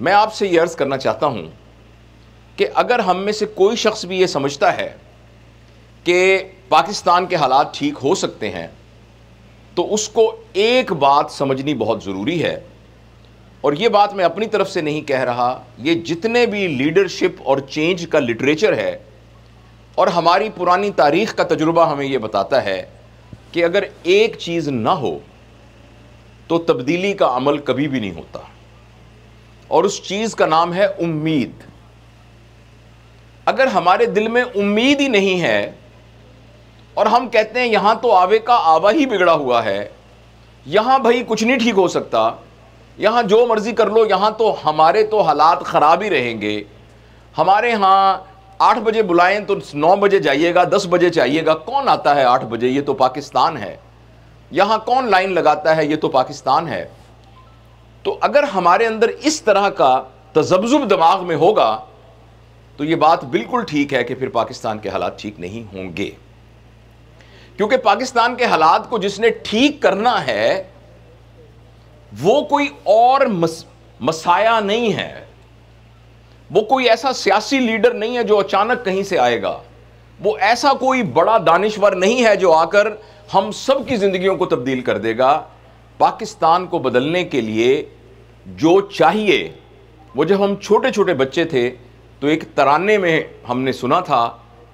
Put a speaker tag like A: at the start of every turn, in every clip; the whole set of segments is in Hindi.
A: मैं आपसे ये अर्ज़ करना चाहता हूँ कि अगर हम में से कोई शख्स भी ये समझता है कि पाकिस्तान के हालात ठीक हो सकते हैं तो उसको एक बात समझनी बहुत ज़रूरी है और ये बात मैं अपनी तरफ से नहीं कह रहा ये जितने भी लीडरशिप और चेंज का लिटरेचर है और हमारी पुरानी तारीख का तजुर्बा हमें ये बताता है कि अगर एक चीज़ ना हो तो तब्दीली का अमल कभी भी नहीं होता और उस चीज का नाम है उम्मीद अगर हमारे दिल में उम्मीद ही नहीं है और हम कहते हैं यहां तो आवे का आवा ही बिगड़ा हुआ है यहां भाई कुछ नहीं ठीक हो सकता यहां जो मर्जी कर लो यहां तो हमारे तो हालात खराब ही रहेंगे हमारे यहाँ आठ बजे बुलाएं तो नौ बजे जाइएगा दस बजे जाइएगा कौन आता है आठ बजे ये तो पाकिस्तान है यहाँ कौन लाइन लगाता है ये तो पाकिस्तान है तो अगर हमारे अंदर इस तरह का तजब्जुब दिमाग में होगा तो यह बात बिल्कुल ठीक है कि फिर पाकिस्तान के हालात ठीक नहीं होंगे क्योंकि पाकिस्तान के हालात को जिसने ठीक करना है वो कोई और मस, मसाया नहीं है वो कोई ऐसा सियासी लीडर नहीं है जो अचानक कहीं से आएगा वो ऐसा कोई बड़ा दानिश्वर नहीं है जो आकर हम सबकी जिंदगियों को तब्दील कर देगा पाकिस्तान को बदलने के लिए जो चाहिए वो जब हम छोटे छोटे बच्चे थे तो एक तराने में हमने सुना था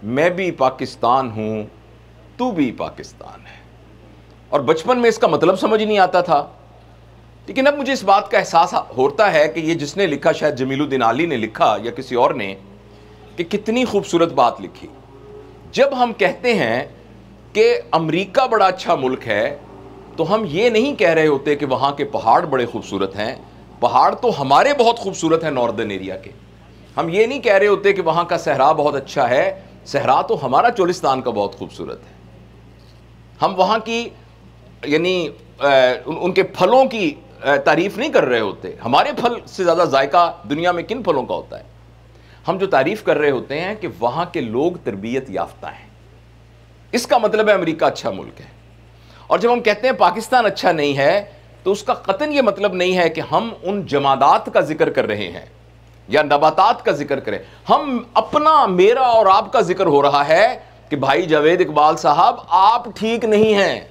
A: मैं भी पाकिस्तान हूँ तू भी पाकिस्तान है और बचपन में इसका मतलब समझ नहीं आता था लेकिन अब मुझे इस बात का एहसास होता है कि ये जिसने लिखा शायद जमीलुद्दीन अली ने लिखा या किसी और ने कि कितनी खूबसूरत बात लिखी जब हम कहते हैं कि अमेरिका बड़ा अच्छा मुल्क है तो हम ये नहीं कह रहे होते कि वहाँ के पहाड़ बड़े खूबसूरत हैं पहाड़ तो हमारे बहुत खूबसूरत हैं नॉर्दर्न एरिया के हम ये नहीं कह रहे होते कि वहाँ का सहरा बहुत अच्छा है सहरा तो हमारा चोलिस्तान का बहुत खूबसूरत है हम वहाँ की यानी उन, उनके फलों की तारीफ नहीं कर रहे होते हमारे फल से ज़्यादा जायका दुनिया में किन फलों का होता है हम जो तारीफ कर रहे होते हैं कि वहाँ के लोग तरबियत याफ्ता हैं इसका मतलब है अमेरिका अच्छा मुल्क है और जब हम कहते हैं पाकिस्तान अच्छा नहीं है तो उसका कतन ये मतलब नहीं है कि हम उन जमादात का जिक्र कर रहे हैं या नबातात का जिक्र करें हम अपना मेरा और आपका जिक्र हो रहा है कि भाई जावेद इकबाल साहब आप ठीक नहीं हैं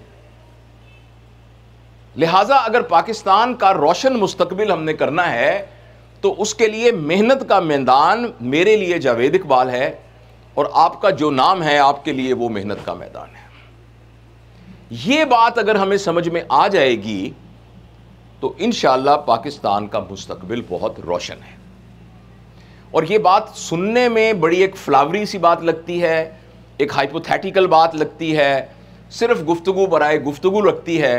A: लिहाजा अगर पाकिस्तान का रोशन मुस्तबिल हमने करना है तो उसके लिए मेहनत का मैदान मेरे लिए जावेद इकबाल है और आपका जो नाम है आपके लिए वो मेहनत का मैदान है ये बात अगर हमें समझ में आ जाएगी तो इन पाकिस्तान का मुस्तबिल बहुत रोशन है और ये बात सुनने में बड़ी एक फ्लावरी सी बात लगती है एक हाइपोथेटिकल बात लगती है सिर्फ गुफ्तगु बरए गुफ्तगु लगती है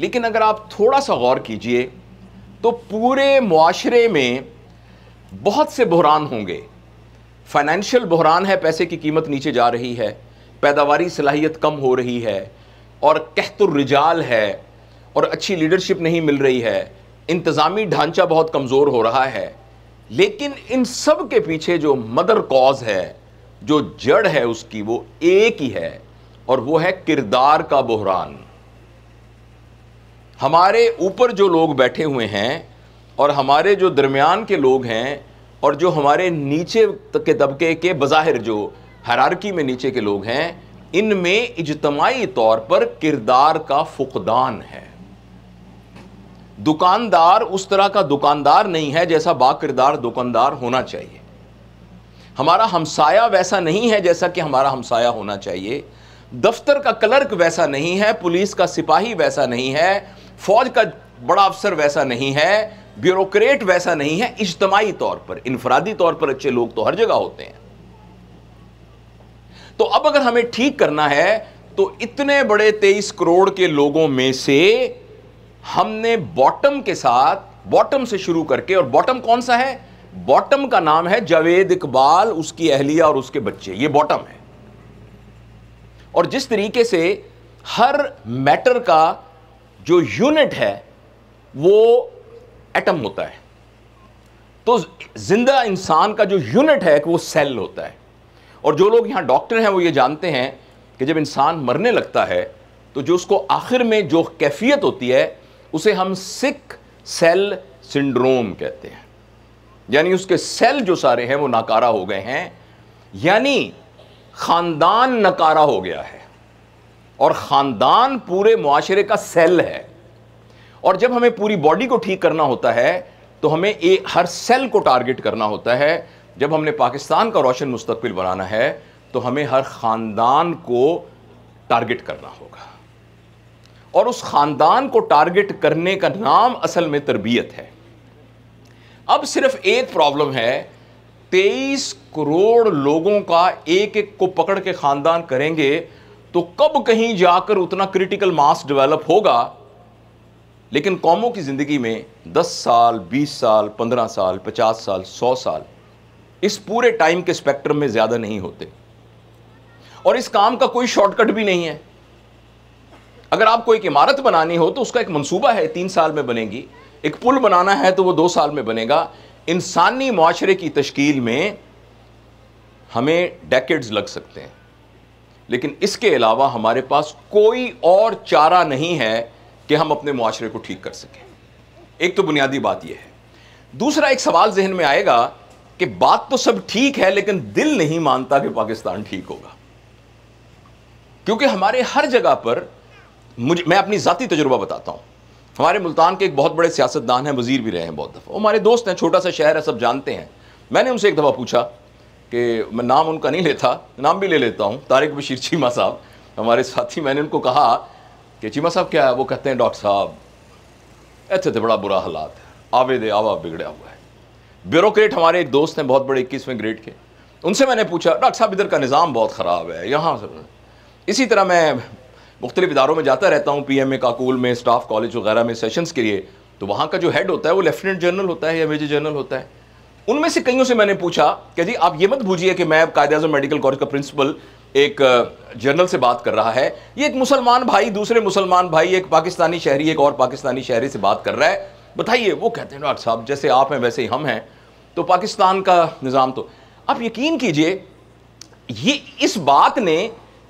A: लेकिन अगर आप थोड़ा सा गौर कीजिए तो पूरे माशरे में बहुत से बहरान होंगे फाइनेंशियल बहरान है पैसे की कीमत नीचे जा रही है पैदावारी सलाहियत कम हो रही है और रिजाल है और अच्छी लीडरशिप नहीं मिल रही है इंतज़ामी ढांचा बहुत कमज़ोर हो रहा है लेकिन इन सब के पीछे जो मदर कॉज है जो जड़ है उसकी वो एक ही है और वो है किरदार का बहरान हमारे ऊपर जो लोग बैठे हुए हैं और हमारे जो दरमियान के लोग हैं और जो हमारे नीचे के तबके के बज़ाहिर जो हरारकी में नीचे के लोग हैं इनमें इजतमाही तौर पर किरदार का फुकदान है दुकानदार उस तरह का दुकानदार नहीं है जैसा बाकिरदार दुकानदार होना चाहिए हमारा हमसाया वैसा नहीं है जैसा कि हमारा हमसाया होना चाहिए दफ्तर का क्लर्क वैसा नहीं है पुलिस का सिपाही वैसा नहीं है फौज का बड़ा अफसर वैसा नहीं है ब्यूरोक्रेट वैसा नहीं है इज्तमाही तौर पर इनफरादी तौर पर अच्छे लोग तो हर जगह होते हैं तो अब अगर हमें ठीक करना है तो इतने बड़े तेईस करोड़ के लोगों में से हमने बॉटम के साथ बॉटम से शुरू करके और बॉटम कौन सा है बॉटम का नाम है जावेद इकबाल उसकी अहलिया और उसके बच्चे ये बॉटम है और जिस तरीके से हर मैटर का जो यूनिट है वो एटम होता है तो जिंदा इंसान का जो यूनिट है वो सेल होता है और जो लोग यहाँ डॉक्टर हैं वो ये जानते हैं कि जब इंसान मरने लगता है तो जो उसको आखिर में जो कैफियत होती है उसे हम सिक सेल सिंड्रोम कहते हैं यानी उसके सेल जो सारे हैं वो नाकारा हो गए हैं यानी ख़ानदान नकारा हो गया है और ख़ानदान पूरे माशरे का सेल है और जब हमें पूरी बॉडी को ठीक करना होता है तो हमें ए, हर सेल को टारगेट करना होता है जब हमने पाकिस्तान का रोशन मुस्तबिल बनाना है तो हमें हर ख़ानदान को टारगेट करना होगा और उस ख़ानदान को टारगेट करने का नाम असल में तरबियत है अब सिर्फ एक प्रॉब्लम है तेईस करोड़ लोगों का एक एक को पकड़ के ख़ानदान करेंगे तो कब कहीं जाकर उतना क्रिटिकल मास डेवलप होगा लेकिन कौमों की ज़िंदगी में 10 साल 20 साल 15 साल 50 साल 100 साल इस पूरे टाइम के स्पेक्ट्रम में ज़्यादा नहीं होते और इस काम का कोई शॉर्टकट भी नहीं है अगर आपको एक इमारत बनानी हो तो उसका एक मंसूबा है तीन साल में बनेगी एक पुल बनाना है तो वो दो साल में बनेगा इंसानी माशरे की तश्कील में हमें डेकेड्स लग सकते हैं लेकिन इसके अलावा हमारे पास कोई और चारा नहीं है कि हम अपने माशरे को ठीक कर सकें एक तो बुनियादी बात यह है दूसरा एक सवाल जहन में आएगा कि बात तो सब ठीक है लेकिन दिल नहीं मानता कि पाकिस्तान ठीक होगा क्योंकि हमारे हर जगह पर मुझे मैं अपनी जाति तजुर्बा बताता हूँ हमारे मुल्तान के एक बहुत बड़े सियासतदान हैं वजीर भी रहे हैं बहुत दफ़ा हमारे दोस्त हैं छोटा सा शहर है सब जानते हैं मैंने उनसे एक दफ़ा पूछा कि मैं नाम उनका नहीं लेता नाम भी ले लेता हूँ तारिक बशीर चीमा साहब हमारे साथी मैंने उनको कहा कि चीमा साहब क्या है वो कहते हैं डॉक्टर साहब ऐसे थे तो बड़ा बुरा हालात है आवेदे आवा बिगड़ा हुआ है ब्यूरोक्रेट हमारे एक दोस्त हैं बहुत बड़े इक्कीसवें ग्रेड के उनसे मैंने पूछा डॉक्टर साहब इधर का निज़ाम बहुत ख़राब है यहाँ से इसी तरह मैं मुख्तलिफ इदारों में जाता रहता हूँ पी एम ए काकूल में स्टाफ कॉलेज वगैरह में सेशंस के लिए तो वहाँ का जो हेड होता है वो लेफ्टिनेंट जनरल होता है या मेजर जनरल होता है उनमें से कईयों से मैंने पूछा कि जी आप ये मत बूझिए कि मैं कायद अजम मेडिकल कॉलेज का प्रिंसिपल एक जनरल से बात कर रहा है ये एक मुसलमान भाई दूसरे मुसलमान भाई एक पाकिस्तानी शहरी एक और पाकिस्तानी शहरी से बात कर रहा है बताइए वो कहते हैं डॉक्टर साहब जैसे आप हैं वैसे ही हम हैं तो पाकिस्तान का निज़ाम तो आप यकीन कीजिए ये इस बात ने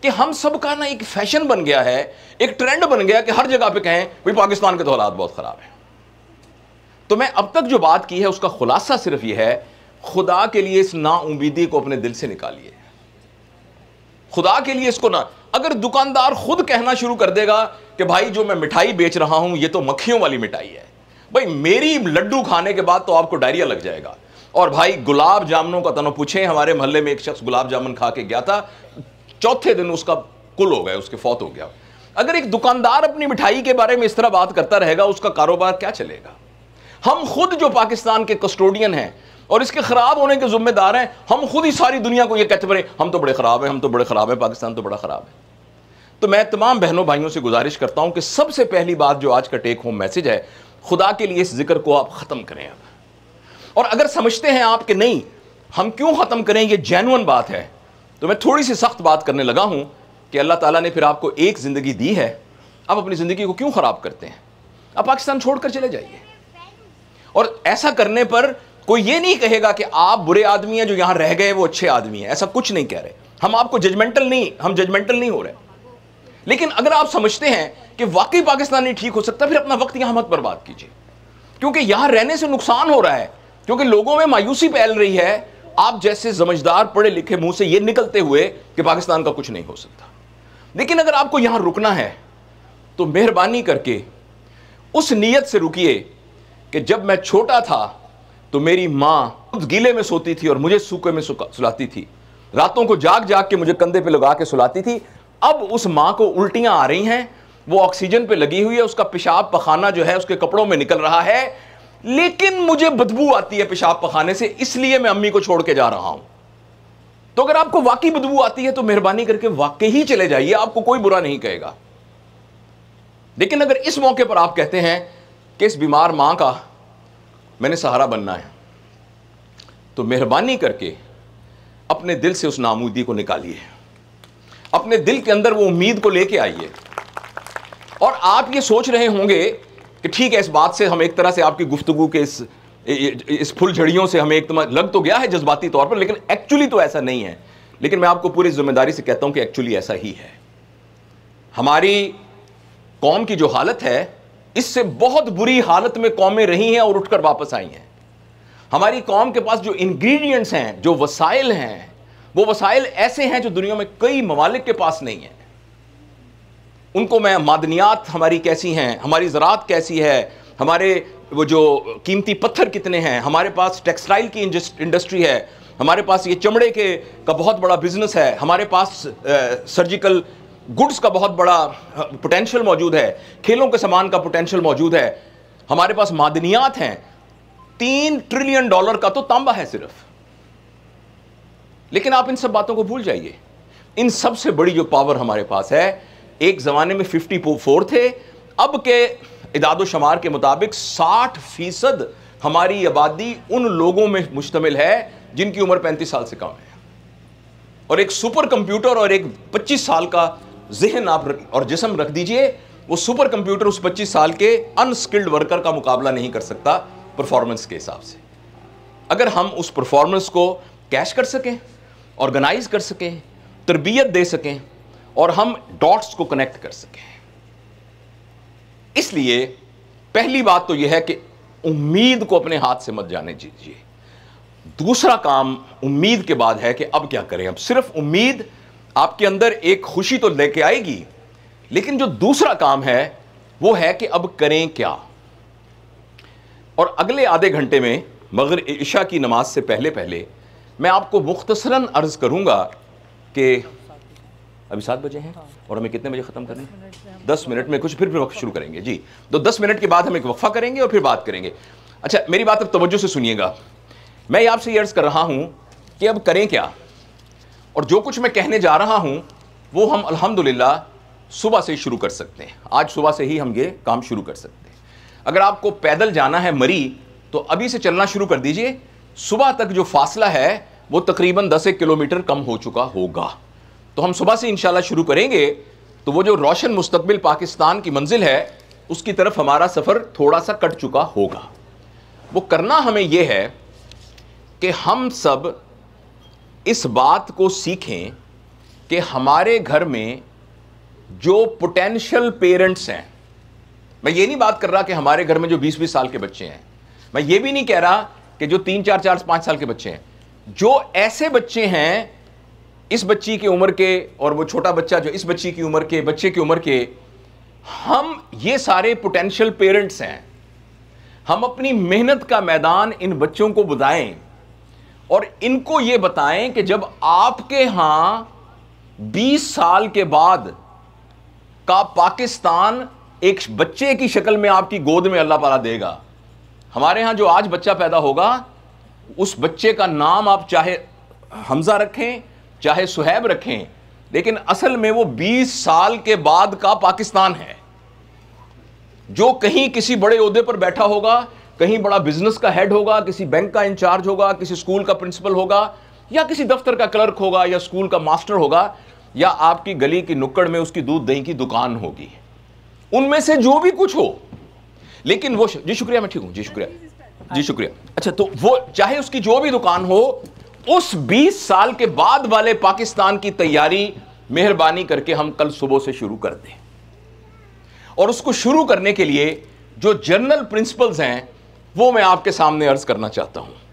A: कि हम सब का ना एक फैशन बन गया है एक ट्रेंड बन गया कि हर जगह पे कहें भाई पाकिस्तान के तो हालात बहुत ख़राब हैं तो मैं अब तक जो बात की है उसका खुलासा सिर्फ ये है खुदा के लिए इस नाउमीदी को अपने दिल से निकालिए खुदा के लिए इसको ना अगर दुकानदार खुद कहना शुरू कर देगा कि भाई जो मैं मिठाई बेच रहा हूं ये तो मक्खियों वाली मिठाई है भाई मेरी लड्डू खाने के बाद तो आपको डायरिया लग जाएगा और भाई गुलाब जामुनों का तनो पूछे हमारे मोहल्ले में एक शख्स गुलाब जामुन खा के गया था चौथे दिन उसका कुल हो गया उसके फौत हो गया अगर एक दुकानदार अपनी मिठाई के बारे में इस तरह बात करता रहेगा उसका कारोबार क्या चलेगा हम खुद जो पाकिस्तान के कस्टोडियन हैं और इसके खराब होने के जिम्मेदार हैं हम खुद ही सारी दुनिया को यह कहते पड़े हम तो बड़े खराब हैं हम तो बड़े खराब हैं पाकिस्तान तो बड़ा खराब है तो मैं तमाम बहनों भाइयों से गुजारिश करता हूं कि सबसे पहली बात जो आज का टेक होम मैसेज है खुदा के लिए इस जिक्र को आप खत्म करें और अगर समझते हैं आप कि नहीं हम क्यों ख़त्म करें ये जैनवन बात है तो मैं थोड़ी सी सख्त बात करने लगा हूँ कि अल्लाह ताला ने फिर आपको एक ज़िंदगी दी है आप अपनी ज़िंदगी को क्यों ख़राब करते हैं आप पाकिस्तान छोड़कर चले जाइए और ऐसा करने पर कोई ये नहीं कहेगा कि आप बुरे आदमी हैं जो यहाँ रह गए वो अच्छे आदमी हैं ऐसा कुछ नहीं कह रहे हम आपको जजमेंटल नहीं हम जजमेंटल नहीं हो रहे लेकिन अगर आप समझते हैं कि वाकई पाकिस्तान नहीं ठीक हो सकता फिर अपना वक्त यहाँ मत बर्बाद कीजिए क्योंकि यहाँ रहने से नुकसान हो रहा है क्योंकि लोगों में मायूसी फैल रही है आप जैसे समझदार पढ़े लिखे मुंह से यह निकलते हुए कि पाकिस्तान का कुछ नहीं हो सकता लेकिन अगर आपको यहां रुकना है तो मेहरबानी करके उस नीयत से रुकिए कि जब मैं छोटा था तो मेरी माँ गीले में सोती थी और मुझे सूखे में सुलाती थी रातों को जाग जाग के मुझे कंधे पे लगा के सुलाती थी अब उस माँ को उल्टियां आ रही हैं वो ऑक्सीजन पे लगी हुई है उसका पेशाब पखाना जो है उसके कपड़ों में निकल रहा है लेकिन मुझे बदबू आती है पेशाब पखाने से इसलिए मैं अम्मी को छोड़ के जा रहा हूं तो अगर आपको वाकई बदबू आती है तो मेहरबानी करके वाकई ही चले जाइए आपको कोई बुरा नहीं कहेगा लेकिन अगर इस मौके पर आप कहते हैं कि इस बीमार मां का मैंने सहारा बनना है तो मेहरबानी करके अपने दिल से उस नामूदी को निकालिए अपने दिल के अंदर वो उम्मीद को लेके आइए और आप ये सोच रहे होंगे कि ठीक है इस बात से हम एक तरह से आपकी गुफ्तु के इस इस फुल झड़ियों से हमें एक लग तो गया है जज्बाती तौर पर लेकिन एक्चुअली तो ऐसा नहीं है लेकिन मैं आपको पूरी जिम्मेदारी से कहता हूं कि एक्चुअली ऐसा ही है हमारी कौम की जो हालत है इससे बहुत बुरी हालत में कौमें रही हैं और उठकर वापस आई हैं हमारी कौम के पास जो इंग्रेडिएंट्स हैं जो वसाइल हैं वो वसाइल ऐसे हैं जो दुनिया में कई ममालिक के पास नहीं हैं उनको मैं मादनियात हमारी कैसी हैं हमारी ज़रात कैसी है हमारे वो जो कीमती पत्थर कितने हैं हमारे पास टेक्सटाइल की इंडस्ट्री है हमारे पास ये चमड़े के का बहुत बड़ा बिजनेस है हमारे पास सर्जिकल गुड्स का बहुत बड़ा पोटेंशियल मौजूद है खेलों के सामान का पोटेंशियल मौजूद है हमारे पास मादनियात हैं तीन ट्रिलियन डॉलर का तो तांबा है सिर्फ लेकिन आप इन सब बातों को भूल जाइए इन सबसे बड़ी जो पावर हमारे पास है एक ज़माने में फिफ्टी फोर थे अब के इदाद शुमार के मुताबिक साठ फीसद हमारी आबादी उन लोगों में मुश्तमिल है जिनकी उम्र पैंतीस साल से कम है और एक सुपर कंप्यूटर और एक पच्चीस साल का जहन आप और जिसम रख दीजिए वो सुपर कंप्यूटर उस पच्चीस साल के अनस्किल्ड वर्कर का मुकाबला नहीं कर सकता परफॉर्मेंस के हिसाब से अगर हम उस परफॉर्मेंस को कैश कर सकें ऑर्गेनाइज कर सकें तरबियत दे सकें और हम डॉट्स को कनेक्ट कर सकें इसलिए पहली बात तो यह है कि उम्मीद को अपने हाथ से मत जाने दीजिए दूसरा काम उम्मीद के बाद है कि अब क्या करें अब सिर्फ उम्मीद आपके अंदर एक खुशी तो लेके आएगी लेकिन जो दूसरा काम है वो है कि अब करें क्या और अगले आधे घंटे में मगर ईशा की नमाज से पहले पहले मैं आपको मुख्तसरन अर्ज़ करूँगा कि अभी सात बजे हैं हाँ। और हमें कितने बजे ख़त्म करना है दस मिनट में कुछ फिर फिर वक्त शुरू करेंगे जी तो दस मिनट के बाद हम एक वक्फ़ा करेंगे और फिर बात करेंगे अच्छा मेरी बात अब तवज्जो से सुनिएगा मैं आपसे ये अर्ज़ कर रहा हूँ कि अब करें क्या और जो कुछ मैं कहने जा रहा हूँ वो हम अल्हम्दुलिल्लाह सुबह से ही शुरू कर सकते हैं आज सुबह से ही हम ये काम शुरू कर सकते हैं अगर आपको पैदल जाना है मरी तो अभी से चलना शुरू कर दीजिए सुबह तक जो फासला है वो तकरीबन दस एक किलोमीटर कम हो चुका होगा तो हम सुबह से इन शुरू करेंगे तो वो जो रोशन मुस्तबिल पाकिस्तान की मंजिल है उसकी तरफ हमारा सफ़र थोड़ा सा कट चुका होगा वो करना हमें यह है कि हम सब इस बात को सीखें कि हमारे घर में जो पोटेंशियल पेरेंट्स हैं मैं ये नहीं बात कर रहा कि हमारे घर में जो 20-20 साल के बच्चे हैं मैं ये भी नहीं कह रहा कि जो तीन चार चार पाँच साल के बच्चे हैं जो ऐसे बच्चे हैं इस बच्ची की उम्र के और वो छोटा बच्चा जो इस बच्ची की उम्र के बच्चे की उम्र के हम ये सारे पोटेंशियल पेरेंट्स हैं हम अपनी मेहनत का मैदान इन बच्चों को बुझाएं और इनको ये बताएं कि जब आपके यहाँ 20 साल के बाद का पाकिस्तान एक बच्चे की शक्ल में आपकी गोद में अल्लाह पाला देगा हमारे यहाँ जो आज बच्चा पैदा होगा उस बच्चे का नाम आप चाहे हमजा रखें चाहे सुहैब रखें लेकिन असल में वो 20 साल के बाद का पाकिस्तान है जो कहीं किसी बड़े अहदे पर बैठा होगा कहीं बड़ा बिजनेस का हेड होगा किसी बैंक का इंचार्ज होगा किसी स्कूल का प्रिंसिपल होगा या किसी दफ्तर का क्लर्क होगा या स्कूल का मास्टर होगा या आपकी गली की नुक्कड़ में उसकी दूध दही की दुकान होगी उनमें से जो भी कुछ हो लेकिन वो जी शुक्रिया मैं ठीक हूं जी शुक्रिया जी शुक्रिया अच्छा तो वो चाहे उसकी जो भी दुकान हो उस 20 साल के बाद वाले पाकिस्तान की तैयारी मेहरबानी करके हम कल सुबह से शुरू कर दें और उसको शुरू करने के लिए जो जनरल प्रिंसिपल्स हैं वो मैं आपके सामने अर्ज करना चाहता हूं